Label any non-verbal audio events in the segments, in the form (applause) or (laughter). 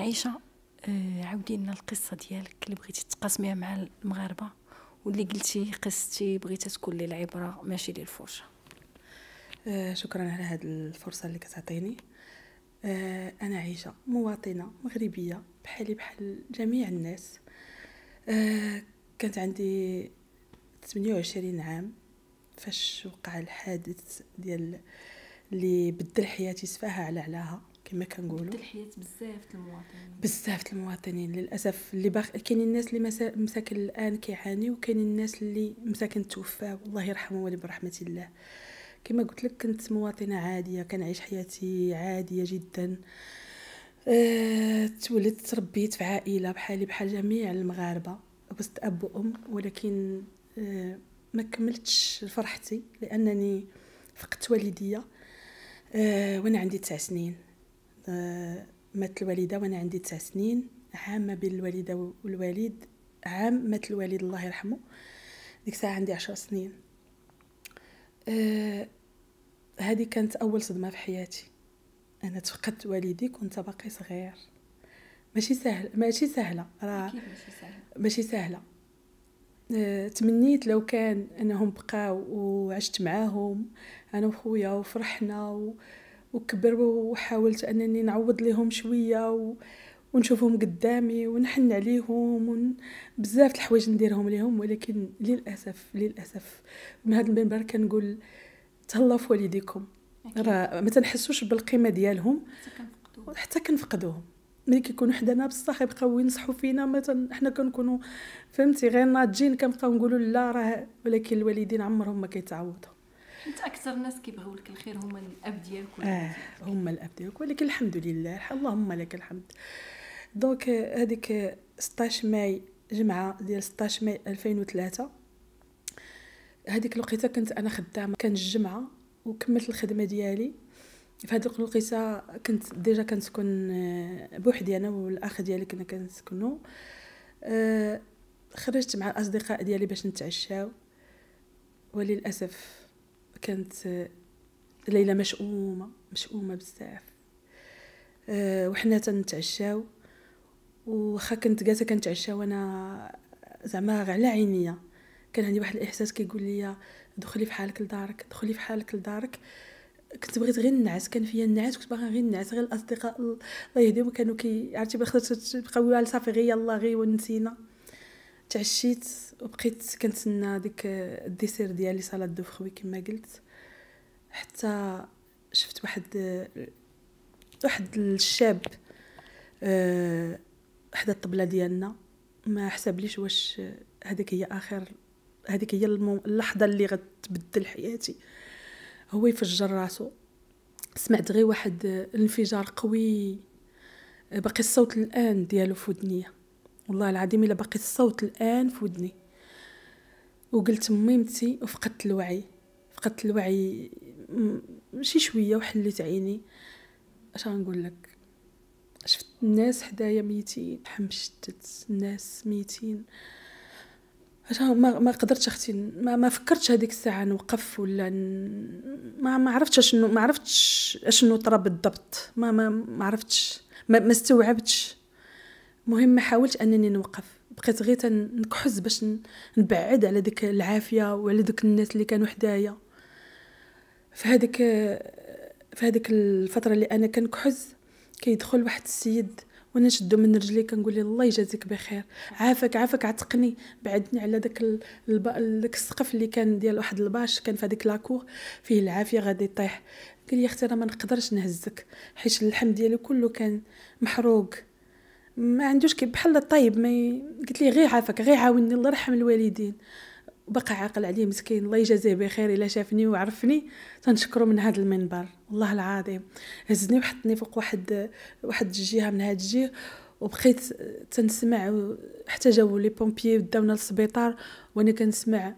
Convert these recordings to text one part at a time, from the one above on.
عيشة آه، عاودي لنا القصة ديالك اللي بغيتي تقاسميها مع المغاربة واللي قلتي قصتي بغيتها تكون لي العبرة ماشي للفرجة آه شكرا على هذه الفرصة اللي كتعطيني آه أنا عيشة مواطنة مغربية بحالي بحال جميع الناس آه كانت عندي 28 عام فاش وقع الحادث ديال اللي بدل حياتي سفاها على علاها كما كنقولوا الحياه بزاف المواطنين بزاف المواطنين للاسف اللي باخ... كاينين الناس اللي مسا... مساكن الان كيعانيو وكاينين الناس اللي مساكن توفاو الله يرحمه ولي برحمه الله كما قلت لك كنت مواطنه عاديه كنعيش حياتي عاديه جدا أه... تولدت تربيت في عائله بحالي بحال جميع المغاربه وسط اب وام ولكن أه... ما كملتش فرحتي لانني فقدت والديا أه... وانا عندي تسع سنين مات الوالده وانا عندي تسع سنين عام ما بين الوالده والوالد عام مات الوالد الله يرحمه ديك الساعه عندي عشر سنين آه هذه كانت اول صدمه في حياتي انا تفقدت والدي كنت باقي صغير ماشي سهل ماشي سهله راه ماشي سهله آه تمنيت لو كان انهم بقاو وعشت معاهم انا وخويا وفرحنا و... وكبر وحاولت انني نعوض لهم شويه و... ونشوفهم قدامي ونحن عليهم ون... بزاف الحوايج نديرهم لهم ولكن للاسف للاسف من هذا المنبر كنقول تهلاو في والديكم راه ما تنحسوش بالقيمه ديالهم حتى كنفقدوهم ملي كيكونوا حدانا بصح يبقاو ينصحوا فينا مثلا حنا كنكونوا فهمتي غير ناضجين كنبقاو نقولوا لا راه ولكن الوالدين عمرهم ما كيتعوضوا انت اكثر الناس كيبغيو لك الخير هما الاب ديالك اه هما الاب ديالك ولكن الحمد لله اللهم لك الحمد دونك هذيك 16 ماي جمعه ديال 16 ماي 2003 هذيك الوقيته كنت انا خدامه كان الجمعه وكملت الخدمه ديالي في هذيك الوقيته كنت ديجا كنسكن آه، بوحدي انا والاخ ديالي كنا كنسكنوا آه، خرجت مع الاصدقاء ديالي باش نتعشاو وللاسف كانت ليله مشؤومه مشؤومه بزاف آه، وحنا تنتعشاو وخا كنت جالسه كنتعشى وانا زعما على عينيا كان عندي واحد الاحساس كيقول لي دخلي في حالك لدارك دخلي في حالك لدارك كنت بغيت غير نعس كان فيا النعاس كنت باغا غير النعاس غير الاصدقاء الله يهديهم كانوا كي عرفتي بخاطر تبقاو على صافي غير يلاه غير ونسينا تعشيت وبقيت كنتسنى ديك الديسير ديالي سالاد دو فخوي كما قلت حتى شفت واحد واحد الشاب آه، حدا الطبله ديالنا ما حسبليش واش هذيك هي اخر هذيك هي اللحظه اللي غتبدل حياتي هو يفجر راسو سمعت غير واحد الانفجار قوي باقي الصوت الان ديالو في ودنيه والله العظيم الا باقي الصوت الان في ودني وقلت ميمتي وفقدت الوعي فقدت الوعي ماشي شويه وحليت عيني اش غنقول لك شفت الناس حدايا ميتين حمشتت الناس ميتين ما ما قدرتش اختي ما, ما فكرتش هذيك الساعه نوقف ولا ما ما عرفتش اشنو ما عرفتش اشنو طرا بالضبط ما ما ما عرفتش ما, ما استوعبتش مهم ما حاولت انني نوقف بقيت غير تنكحز باش نبعد على ديك العافيه وعلى دوك الناس اللي كانوا حدايا فهاديك هذيك الفتره اللي انا كنكحز كيدخل واحد السيد وانا نشدو من رجلي كنقول له الله يجازيك بخير عافاك عافاك عتقني بعدني على داك داك السقف اللي كان ديال واحد الباش كان في هذيك لاكور فيه العافيه غادي يطيح قال لي اختي راه ما نقدرش نهزك حيت اللحم ديالو كله كان محروق ما عندوش كي بحال الطيب ما قلت لي غير عافاك غير عاوني الله يرحم الوالدين بقى عاقل عليه مسكين الله يجازيه بخير الا شافني وعرفني تنشكرو من هذا المنبر والله العظيم هزني وحطني فوق واحد واحد الجهه من هاد الجهه وبقيت تنسمع حتى جاو لي بومبيي داونا للسبيطار وانا كنسمع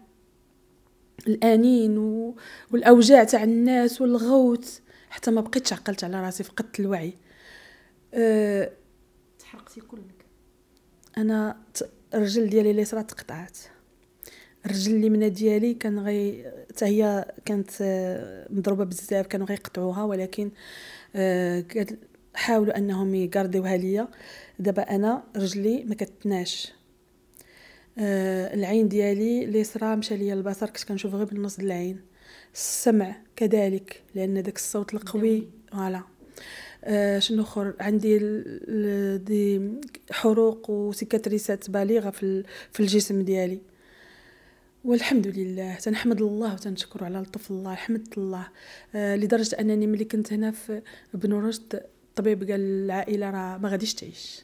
الانين و... والاوجاع تاع الناس والغوت حتى ما بقيتش عقلت على راسي فقدت الوعي أه حرقتي كلك انا الرجل ديالي صرات تقطعات الرجل من ديالي كان غي حتى هي كانت آه، مضروبه بزاف كانوا غيقطعوها ولكن آه، حاولوا انهم يغارديوها ليا دابا انا رجلي ما كتناش آه، العين ديالي صرا مشى ليا البصر كنت كنشوف غير بالنص العين السمع كذلك لان داك الصوت القوي فوالا آه، شنو اخر عندي دي حروق وسيكاتريسات بالغه في في الجسم ديالي والحمد لله تنحمد الله وتنشكر على لطف الله حمدت الله آه، لدرجه انني ملي كنت هنا في بن رشد الطبيب قال العائله راه ما غاديش تعيش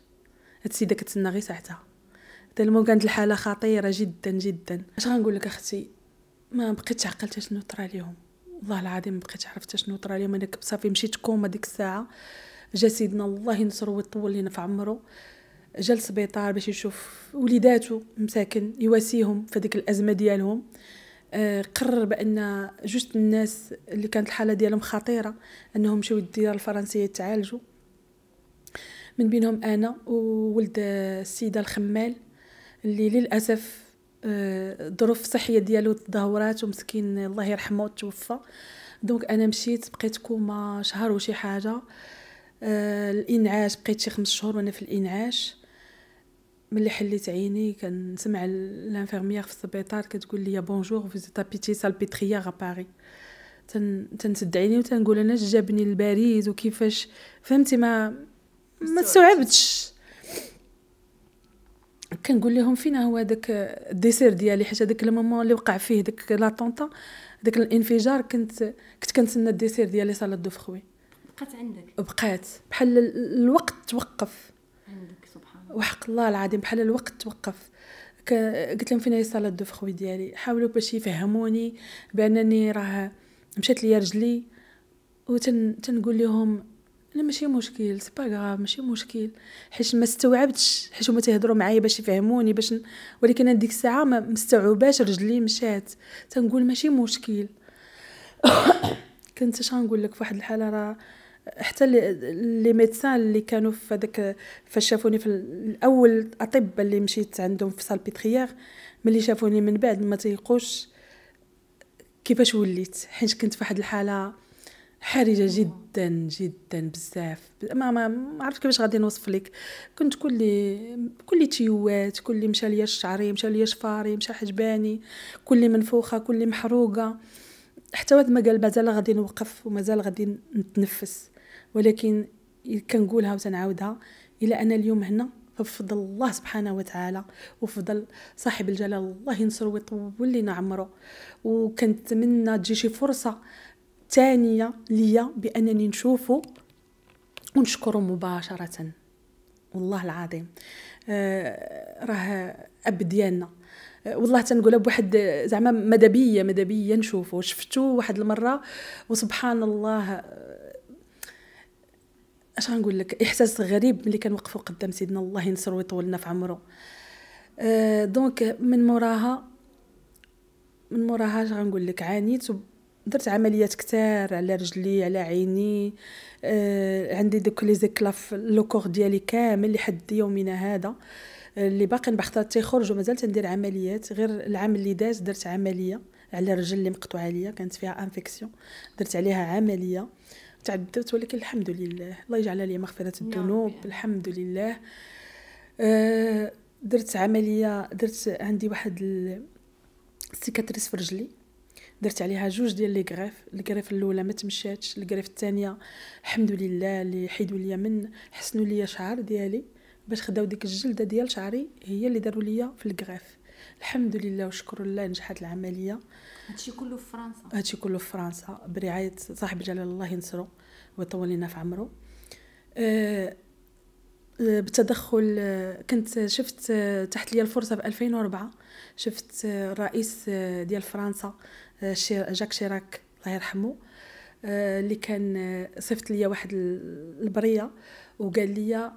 هاد السيده كتسنى غير ساعتها المهم كانت الحاله خطيره جدا جدا اش غنقول لك اختي ما بقيتش عقلت شنو طرا ليهم والله العظيم ما بقيتش عرفت شنو طرا لي انا صافي مشيت كوما ديك الساعه جا سيدنا الله ينصرو ويطول لينا في عمرو جا للسبيطار باش يشوف وليداتو مساكن يواسيهم في ديك الازمه ديالهم آه، قرر بان جوج الناس اللي كانت الحاله ديالهم خطيره انهم مشاو للديره الفرنسيه يتعالجوا من بينهم انا وولد السيده الخمال اللي للاسف آه، ظروف الصحيه ديالو تدهورات ومسكين الله يرحمه توفى دونك انا مشيت بقيت كوما شهر وشي حاجه آه الانعاش بقيت شي خمس شهور وانا في الانعاش ملي حليت عيني كنسمع لانفيرميير في السبيطار كتقول لي بونجور فيز تابيتي سالبيتريا غاباري تن تنسد عيني وتنقول انا جابني البريد وكيفاش فهمتي ما ما تستوعبتش كنقول لهم فينا هو داك الديسير ديالي حيت هذاك المومون اللي وقع فيه داك لاطونطا داك الانفجار كنت كنت كنتسنى الديسير ديالي سلطه دو فخوي بقات عندك بقات بحال الوقت توقف عندك سبحان الله وحق الله العظيم بحال الوقت توقف قلت لهم فينا هي سلطه دو فخوي ديالي حاولوا باش يفهموني بانني راه مشات ليا رجلي وتنقول لهم لا ماشي مشكل سي با ماشي مشكل حيت ما استوعبتش حيت هما تيهضروا معايا باش يفهموني باش ن... ولكن انا ديك الساعه ما مستوعباش رجلي مشات تنقول ماشي مشكل (coughs) كنت اش غنقول لك فواحد الحاله راه حتى لي ميدسان اللي كانوا في هذاك فاش شافوني في الاول اطباء اللي مشيت عندهم في سالبيتريير ملي شافوني من بعد ما تيقوش كيفاش وليت حيت كنت في واحد الحاله حرجه جدا جدا بزاف ما ما, عرفت كيفاش غادي نوصف لك كنت كلي كلي تيوات كلي مشى ليا شعري مشى ليا شفاري مشى حجباني كلي منفوخه كلي محروقه حتى واحد ما قال مازال غادي نوقف ومازال غادي نتنفس ولكن كنقولها وتنعاودها الى انا اليوم هنا فبفضل الله سبحانه وتعالى وفضل صاحب الجلال الله ينصر ويطول لينا عمره وكنتمنى تجي شي فرصه الثانيه ليا بانني نشوفه ونشكره مباشره والله العظيم آه، راه اب ديالنا آه، والله تنقولها بواحد زعما مدبيه مدبيه نشوفه شفتو واحد المره وسبحان الله آه، اش غنقول لك احساس غريب ملي كنوقفوا قدام سيدنا الله ينصر ويطولنا في عمره دونك من موراها من موراها اش غنقول لك عانيت درت عمليات كتار على رجلي على عيني آه عندي دوك لي زيكلاف لوكور ديالي كامل لحد يومنا هذا اللي باقي بحثها تيخرج ومازال تندير عمليات غير العام اللي داز درت عمليه على رجل اللي مقطوعه عليا كانت فيها انفيكسيون درت عليها عمليه تعذبت ولكن الحمد لله الله يجعل لي مغفره الذنوب الحمد لله آه درت عمليه درت عندي واحد السيكاتريس في رجلي درت عليها جوج ديال لي غريف الغريف الاولى ما تمشاتش الغريف الثانيه الحمد لله اللي حيدوا ليا من حسنوا ليا شعر ديالي باش خداو ديك الجلده ديال شعري هي اللي داروا ليا في الغريف الحمد لله وشكر الله نجحت العمليه هادشي كله في فرنسا هادشي كله في فرنسا برعايه صاحب جلال الله ينصرو ويطول لنا في عمرو أه, آه، بالتدخل آه، كنت شفت آه، تحت لي الفرصه في 2004 شفت الرئيس ديال فرنسا آه، جاك شيراك الله يرحمه آه، اللي كان آه، صيفط ليا واحد البريه وقال لي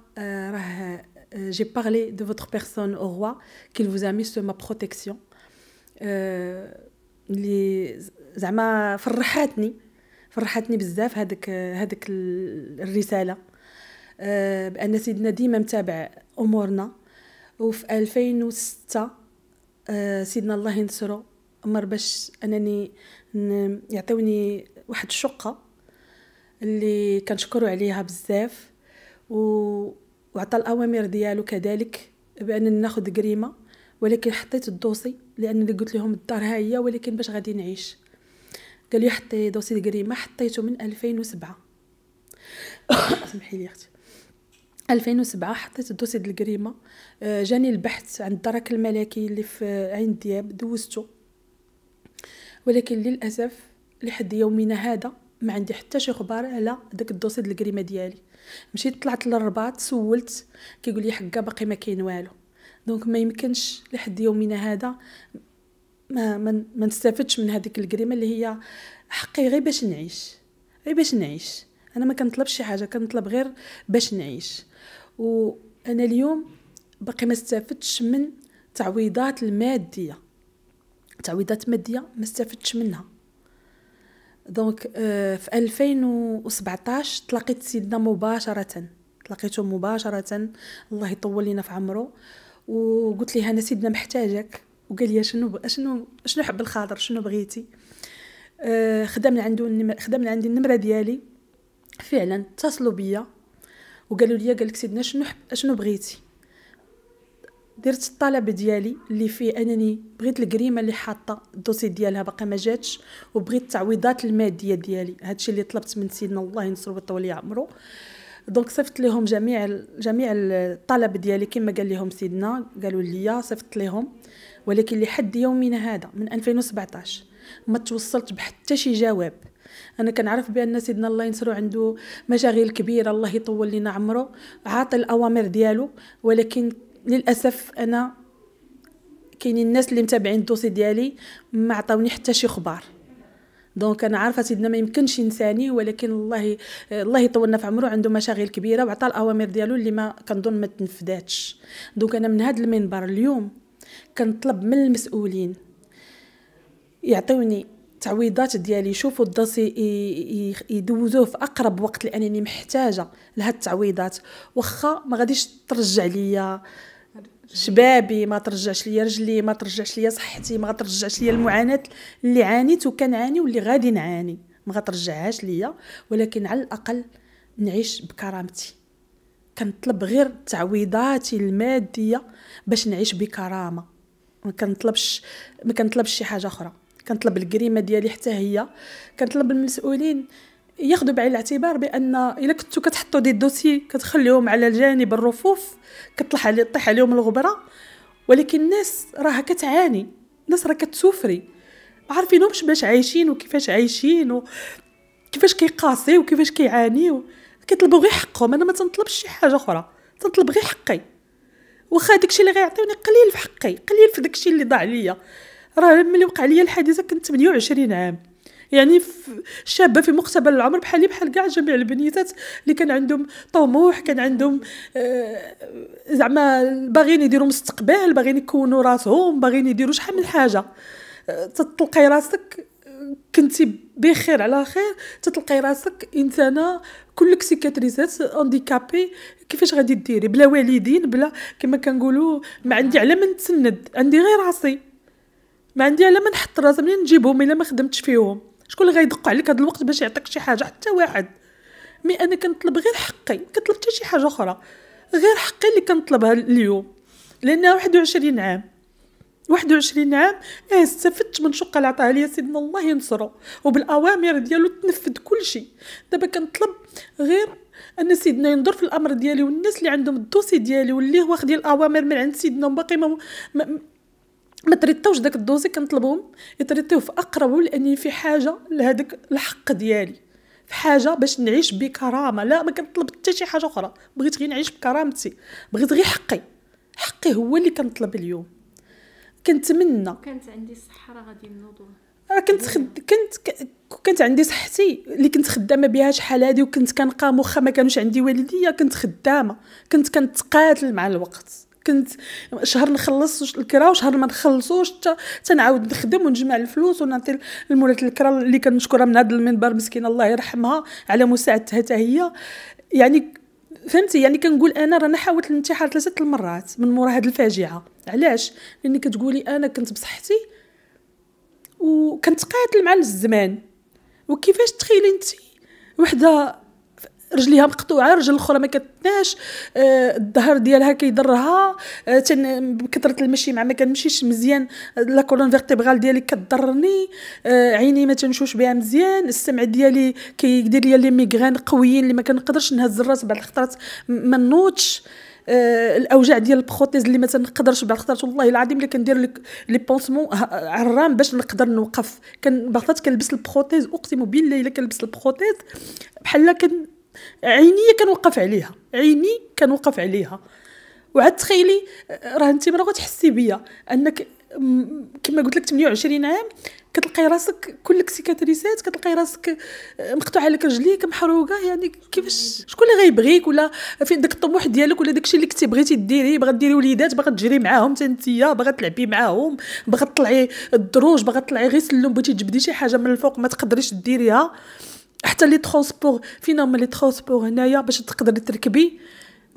راه جي بارلي دو فوتر بيرسون او روا كيل فوزا مي سو ما بروتيكسيون اللي زعما فرحاتني فرحتني بزاف هذاك هذاك الرساله بان سيدنا ديما متابع امورنا وفي 2006 سيدنا الله ينصرو امر باش انني يعطيوني واحد الشقه اللي كنشكروا عليها بزاف و... وعطى الاوامر ديالو كذلك بان ناخذ قريمه ولكن حطيت الدوسي لان قلت لهم الدار ها هي ولكن باش غادي نعيش قال لي حطي دوسي القريمه حطيته من 2007 سمحي لي اختي 2007 حطيت الدوسي ديال القريمه آه، جاني البحث عند الدرك الملكي اللي في عين دياب دوزته ولكن للاسف لحد يومنا هذا ما عندي حتى شي خبار على داك الدوسي ديال الكريمه ديالي مشيت طلعت للرباط سولت كيقول لي حقا باقي ما كاين والو دونك ما يمكنش لحد يومنا هذا ما من ما نستافدش من هذيك الكريمه اللي هي حقي غير باش نعيش غير باش نعيش انا ما كنطلبش شي حاجه كنطلب غير باش نعيش وانا اليوم باقي ما استفدتش من تعويضات الماديه تعويضات ماديه ما استفدتش منها دونك euh, في 2017 تلاقيت سيدنا مباشره تلاقيته مباشره الله يطول لينا في عمره وقلت ليه انا سيدنا محتاجك وقال لي شنو شنو شنو حب الخاطر شنو بغيتي خدم عنده خدم عندي النمره ديالي فعلا اتصلوا بيا وقالوا لي قال لك سيدنا شنو شنو بغيتي درت الطلب ديالي اللي فيه انني بغيت الكريمه اللي حاطه الدوسي ديالها باقا ما جاتش وبغيت التعويضات الماديه ديالي هادشي اللي طلبت من سيدنا الله ينصرو ويطول عمرو دونك صيفط لهم جميع جميع الطلب ديالي كما قال لهم سيدنا قالوا لي صيفط لهم ولكن لحد يومنا هذا من 2017 ما توصلت بحتى شي جواب انا كنعرف بان سيدنا الله ينصرو عنده مشاغل كبيره الله يطول لنا عمره عاطي الاوامر ديالو ولكن للاسف انا كاينين الناس اللي متابعين الدوسي ديالي ما عطاوني حتى شي خبار دونك انا عارفه سيدنا ما يمكنش ينساني ولكن الله الله يطولنا في عمره عنده مشاغل كبيره وعطى الاوامر ديالو اللي ما كنظن ما تنفذاتش دونك انا من هذا المنبر اليوم كنطلب من المسؤولين يعطوني تعويضات ديالي يشوفوا الدوسي يدوزوه في اقرب وقت لانني محتاجه لهاد التعويضات واخا ما غاديش ترجع ليا شبابي ما ترجعش ليا رجلي ما ترجعش ليا صحتي ما ترجعش ليا المعاناه اللي عانيت وكنعاني واللي غادي نعاني ما غترجعهاش ليا ولكن على الاقل نعيش بكرامتي كنطلب غير تعويضاتي الماديه باش نعيش بكرامه ما كنطلبش ما كنطلبش شي حاجه اخرى كنطلب الكريمه ديالي حتى هي كنطلب المسؤولين ياخذوا بعين الاعتبار بان الا كنتو كتحطوا دي دوسي كتخليهم على الجانب الرفوف كطلح طيح عليهم الغبره ولكن الناس راها كتعاني الناس راه كتسوفري ما عارفينهمش باش عايشين وكيفاش عايشين وكيفاش كيقاسي وكيفاش كيعانيو كيطلبوا غير حقهم انا ما تنطلبش شي حاجه اخرى تنطلب غير حقي واخا داكشي اللي غيعطيوني قليل في حقي قليل في داكشي اللي ضاع عليا راه ملي وقع ليا الحادثه كنت 28 عام يعني شابه في مقتبل العمر بحالي بحال كاع جميع البنيتات اللي كان عندهم طموح كان عندهم آه، زعما باغيين يديروا مستقبل باغيين يكونوا راسهم باغيين يديروا شحال من حاجه آه، تتلقاي راسك كنتي بخير على خير تتلقاي راسك انسانه كلك سيكاتريزات انديكابي كيفاش غادي ديري بلا والدين بلا كما كنقولوا ما عندي على من نتسند عندي غير راسي ما عندي على ما نحط راسي منين نجيبهم الا ما خدمتش فيهم شكون اللي غيدق عليك هذا الوقت باش يعطيك شي حاجه حتى واحد مي انا كنطلب غير حقي كنطلب حتى شي حاجه اخرى غير حقي اللي كنطلبها اليوم لانها 21 عام 21 عام اه استفدت من شقه اللي عطاها لي سيدنا الله ينصرو وبالاوامر ديالو تنفذ كل شيء دابا كنطلب غير ان سيدنا ينظر في الامر ديالي والناس اللي عندهم الدوسي ديالي واللي واخدين الاوامر من عند سيدنا وباقي ما, ما ما تريطوش داك الدوزي كنطلبهم يتريطيوه في اقرب لاني في حاجه لهذاك الحق ديالي في حاجه باش نعيش بكرامه لا ما كنطلب حتى شي حاجه اخرى بغيت غير نعيش بكرامتي بغيت غير حقي حقي هو اللي كنطلب اليوم كنتمنى كانت عندي الصحه راه غادي نوضوا راه كنت خد... كنت كنت عندي صحتي اللي كنت خدامه بها شحال هادي وكنت كنقام واخا ما كانوش عندي والديا كنت خدامه كنت كنتقاتل مع الوقت كنت شهر نخلص الكرا وشهر ما نخلصوش حتى تنعاود نخدم ونجمع الفلوس ونعطي لمولات الكرا اللي كنشكرها من هذا المنبر مسكينه الله يرحمها على مساعدتها حتى هي يعني فهمتي يعني كنقول انا رانا حاولت الانتحار ثلاثه المرات من مورا هذه الفاجعه علاش لاني كتقولي انا كنت بصحتي وكنتقاتل مع الزمان وكيفاش تخيلي انت وحده رجليها مقطوعه رجل الاخرى ما كتناش آه، الظهر ديالها كيضرها آه، بكثره المشي مع ما كنمشيش مزيان لا كولون فيرتيبرال ديالي كضرني آه، عيني ما تنشوش بها مزيان السمع ديالي كيدير لي لي ميغران قويين اللي ما كنقدرش نهز الراس بعض الخطرات ما نوضش الاوجاع ديال البروتيز اللي ما تنقدرش بعض الخطرات والله العظيم اللي كندير لك لي بونسمون عرام باش نقدر نوقف كان بعض كنلبس البروتيز اقسم بالله الا كنلبس البروتيز بحال كن عيني كنوقف عليها عيني كنوقف عليها وعاد تخيلي راه انت مرا غتحسي بيا انك كما قلت لك 28 عام كتلقاي راسك كلك سيكاتريسات كتلقاي راسك آه، مقطوعه لك رجليك محروقه يعني كيفاش شكون اللي غيبغيك ولا فين داك الطموح ديالك ولا داكشي اللي كنتي بغيتي ديري باغا ديري وليدات باغا تجري معاهم حتى نتيا باغا تلعبي معاهم باغا تطلعي الدروج باغا تطلعي غير سلم بغيتي تجبدي شي حاجه من الفوق ما تقدريش ديريها حتى لي ترونسبور فينا هما لي ترونسبور هنايا باش تقدري تركبي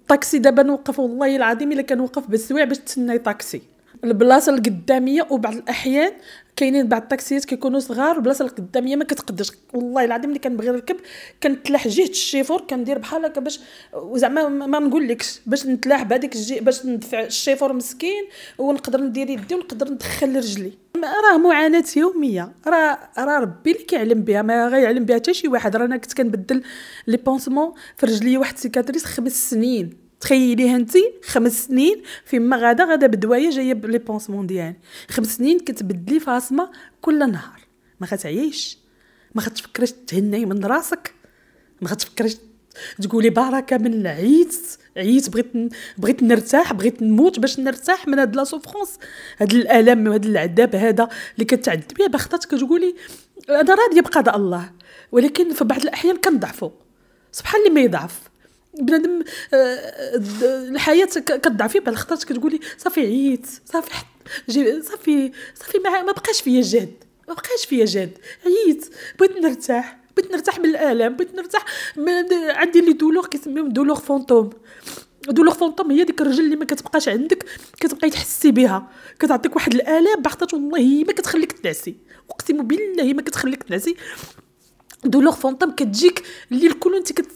طاكسي دابا نوقف والله العظيم الا كان وقف بالسوايع باش تسناي طاكسي البلاصه القداميه وبعض الاحيان كاينين بعض الطاكسيات كيكونوا صغار البلاصه القداميه ما كتقدرش والله العظيم اللي كنبغي نركب كنتلاح جهه الشيفور كندير بحال هكا باش زعما ما نقولكش باش نتلاح بهذيك الجهه باش ندفع الشيفور مسكين ونقدر ندير يدي ونقدر ندخل رجلي راه معاناه يوميه راه راه ربي اللي كيعلم بها ما غيعلم بها حتى شي واحد رانا كنت كنبدل لي بونسمون في رجلي واحد سيكاتريس خمس سنين تخيليها انت خمس سنين فيما غدا غدا بدوايا جايه بلي بونسمون ديالي خمس سنين كتبدلي فاصمه كل نهار ما غتعيش ما غتفكريش تهني من راسك ما غتفكريش تقولي بركه من عييت عييت بغيت بغيت نرتاح بغيت نموت باش نرتاح من هاد لا سوفرونس هاد الالم وهاد العذاب هذا اللي كتعذب بيه باختات كتقولي انا راضيه بقضاء الله ولكن في بعض الاحيان كنضعفو سبحان اللي ما يضعف بنادم آه، آه، الحياه كتضعفي بعض الخطرات كتقولي صافي عييت صافي حت جي صافي صافي ما, بقاش فيا جهد ما بقاش فيا جهد عييت بغيت نرتاح بغيت نرتاح من الالم بغيت نرتاح عندي لي دولور كيسميهم دولور فونتوم دولور فونتوم هي ديك الرجل اللي ما كتبقاش عندك كتبقاي تحسي بها كتعطيك واحد الالام بحطات والله ما كتخليك تنعسي اقسم بالله ما كتخليك تنعسي دولور فونتوم كتجيك اللي الكل انت كت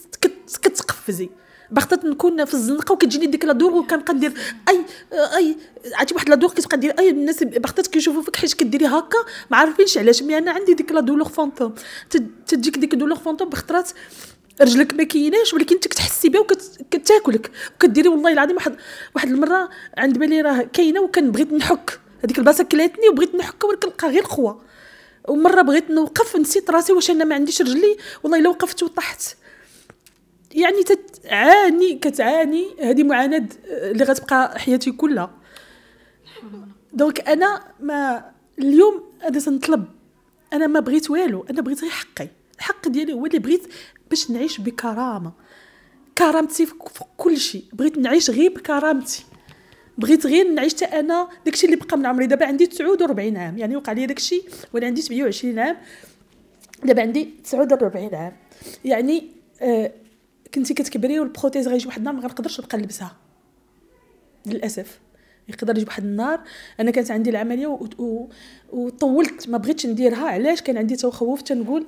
كتقفزي بغيت نكون في الزنقه وكتجيني ديك لا دور وكنبقى ندير اي اي عرفتي واحد لا دور كتبقى دير اي الناس بغيت كيشوفوا فيك حيت كديري هكا ما عارفينش علاش مي انا عندي ديك لا دولور فونتوم تجيك ديك دولور فونتوم بخطرات رجلك ما كايناش ولكن انت كتحسي بها وكتاكلك وكديري والله العظيم واحد واحد المره عند بالي راه كاينه وكان بغيت نحك هذيك البلاصه كلاتني وبغيت نحك ولكن نلقى غير خوا ومره بغيت نوقف نسيت راسي واش انا ما عنديش رجلي والله الا وقفت وطحت يعني تتعاني كتعاني هذه معاناه آه، اللي غتبقى حياتي كلها دونك انا ما اليوم انا تنطلب انا ما بغيت والو انا بغيت غير حقي الحق ديالي هو اللي بغيت باش نعيش بكرامه كرامتي في كل شيء بغيت نعيش غير بكرامتي بغيت غير نعيش حتى انا داكشي اللي بقى من عمري دابا عندي 49 عام يعني وقع لي داكشي وانا عندي 28 عام دابا عندي 49 عام يعني آه كنتي كتكبري والبروتيز غيجي واحد النهار ما غنقدرش نبقى نلبسها للاسف يقدر يجي واحد النهار انا كانت عندي العمليه و... و... وطولت ما بغيتش نديرها علاش كان عندي تخوف تنقول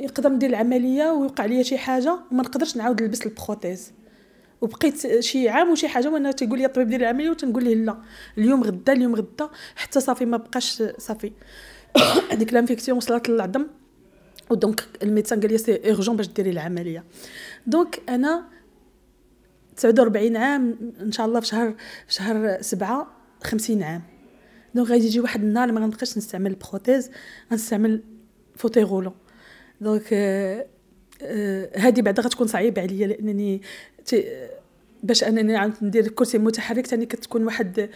يقدر ندير العمليه ويوقع لي شي حاجه وما نقدرش نعاود نلبس البروتيز وبقيت شي عام وشي حاجه وانا تيقول لي الطبيب ديال العمليه وتنقول ليه لا اليوم غدا اليوم غدا حتى صافي ما بقاش صافي (coughs) هذيك الانفيكسيون وصلت للعظم ودونك الميدسان قال لي سي ايرجون باش ديري العمليه دونك انا 49 عام ان شاء الله في شهر في شهر سبعة 50 عام دونك غادي يجي واحد النهار ما غنبقاش نستعمل البروتيز غنستعمل فوتي رولون دونك هادي هذه بعدا غتكون صعيبه عليا لانني باش انني ندير كرسي متحرك تاني كتكون واحد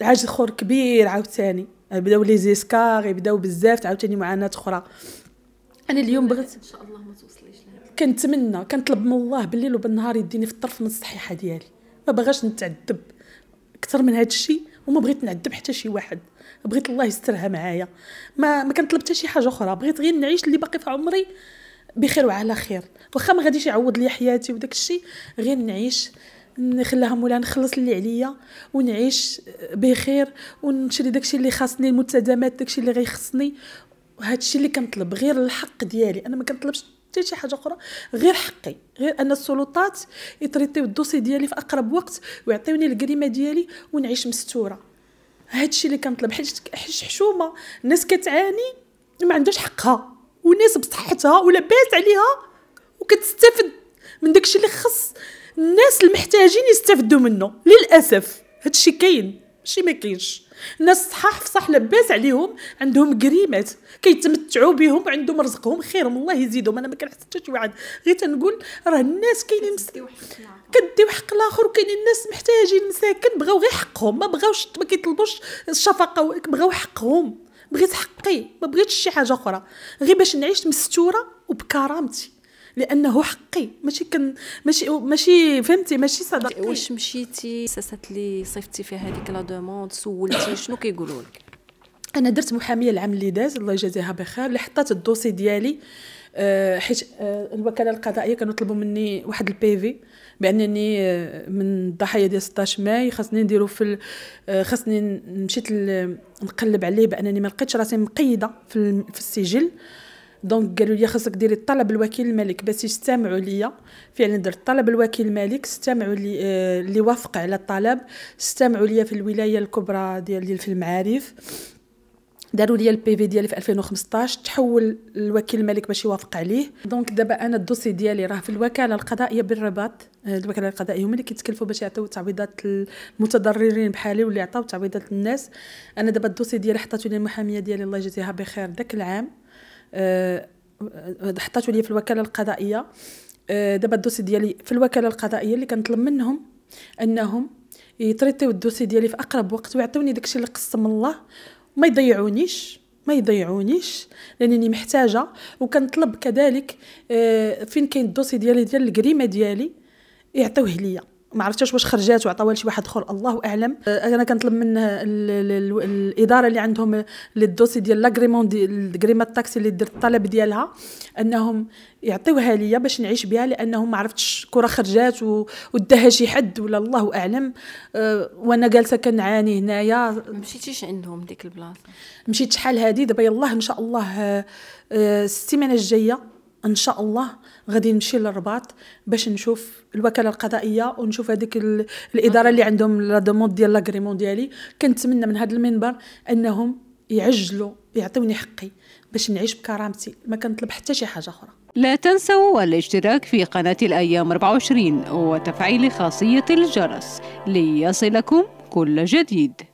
عاجز خور كبير عاوتاني بداو لي زيسكار يبداو بزاف عاوتاني معاناه اخرى انا اليوم بغيت ان شاء الله ما توصليش لهذا كنتمنى كنطلب من الله بالليل وبالنهار يديني في الطرف من الصحيحه ديالي ما بغاش نتعذب اكثر من هذا الشيء وما بغيت نعذب حتى شي واحد بغيت الله يسترها معايا ما ما كنطلب حتى شي حاجه اخرى بغيت غير نعيش اللي باقي في عمري بخير وعلى خير واخا ما غاديش يعوض لي حياتي وداك الشيء غير نعيش نخليها مولا نخلص اللي عليا ونعيش بخير ونشري داكشي اللي خاصني المتدامات داكشي اللي غيخصني وهذا الشيء اللي كنطلب غير الحق ديالي انا ما كنطلبش حتى شي حاجه اخرى غير حقي غير ان السلطات يطريطيو الدوسي ديالي في اقرب وقت ويعطيوني الكريمه ديالي ونعيش مستوره الشيء اللي كنطلب حيت حشومه الناس كتعاني ما عندهاش حقها وناس بصحتها ولاباس عليها وكتستفد من داكشي اللي خص الناس المحتاجين يستفدوا منه للاسف هادشي كاين ماشي ما كاينش الناس صحاح صح لاباس عليهم عندهم كريمات كيتمتعوا بهم عندهم رزقهم خير من الله يزيدهم انا ما كنحس حتى شي واحد غير تنقول راه الناس كاينين مس... كديو حق الاخر وكاينين الناس محتاجين مساكن بغاو غير حقهم ما بغاوش ما كيطلبوش الشفقه بغاو حقهم بغيت حقي ما بغيتش شي حاجه اخرى غير باش نعيش مستوره وبكرامتي لانه حقي ماشي كان ماشي ماشي فهمتي ماشي صداقتي إيه، واش مشيتي ساسات اللي صيفطتي فيها هذيك لا دوموند سولتي شنو كيقولوا لك انا درت محاميه العام اللي داز الله يجازيها بخير اللي حطات الدوسي ديالي آه، حيت آه، الوكاله القضائيه كانوا طلبوا مني واحد البيفي بانني آه، من الضحايا ديال 16 ماي خاصني نديرو في خاصني مشيت نقلب عليه بانني ما لقيتش راسي مقيده في السجل دونك قالوا لي خاصك ديري الطلب الوكيل الملك باش يستمعوا ليا فعلا درت طلب الوكيل الملك استمعوا لي آه، اللي وافق على الطلب استمعوا ليا في الولايه الكبرى ديال في المعارف داروا لي البي في ديالي في 2015 تحول الوكيل الملك باش يوافق عليه دونك دابا انا الدوسي ديالي راه في الوكاله القضائيه بالرباط آه، الوكاله القضائيه هما اللي كيتكلفوا باش يعطيو تعويضات المتضررين بحالي واللي عطاو تعويضات للناس انا دابا الدوسي ديالي حطاتو لي المحاميه ديالي الله يجازيها بخير داك العام آه، آه، حطاتو لي في الوكاله القضائيه آه، دابا الدوسي ديالي في الوكاله القضائيه اللي كنطلب منهم انهم يطريطيو الدوسي ديالي في اقرب وقت ويعطيوني داكشي اللي قسم الله ما يضيعونيش ما يضيعونيش لانني محتاجه وكنطلب كذلك فين كاين الدوسي ديالي ديال الكريمه ديالي يعطيوه ليا ما عرفتش واش خرجات وعطاوها لشي واحد اخر الله اعلم آه، انا كنطلب من الاداره اللي عندهم للدوسي ديال لاغريمون ديال الطاكسي اللي درت الطلب ديالها انهم يعطيوها ليا باش نعيش بها لانهم ما عرفتش كره خرجات وداها شي حد ولا الله اعلم آه، وانا جالسه كنعاني هنايا مشيتيش عندهم ديك البلاصه مشيت شحال هادي دابا يلاه ان شاء الله آه، السيمانه الجايه ان شاء الله غادي نمشي للرباط باش نشوف الوكاله القضائيه ونشوف هذيك الاداره اللي عندهم لا دوموند ديال لاغريمون ديالي كنتمنى من هذا المنبر انهم يعجلوا يعطوني حقي باش نعيش بكرامتي ما كنطلب حتى شي حاجه اخرى لا تنسوا الاشتراك في قناه الايام 24 وتفعيل خاصيه الجرس ليصلكم كل جديد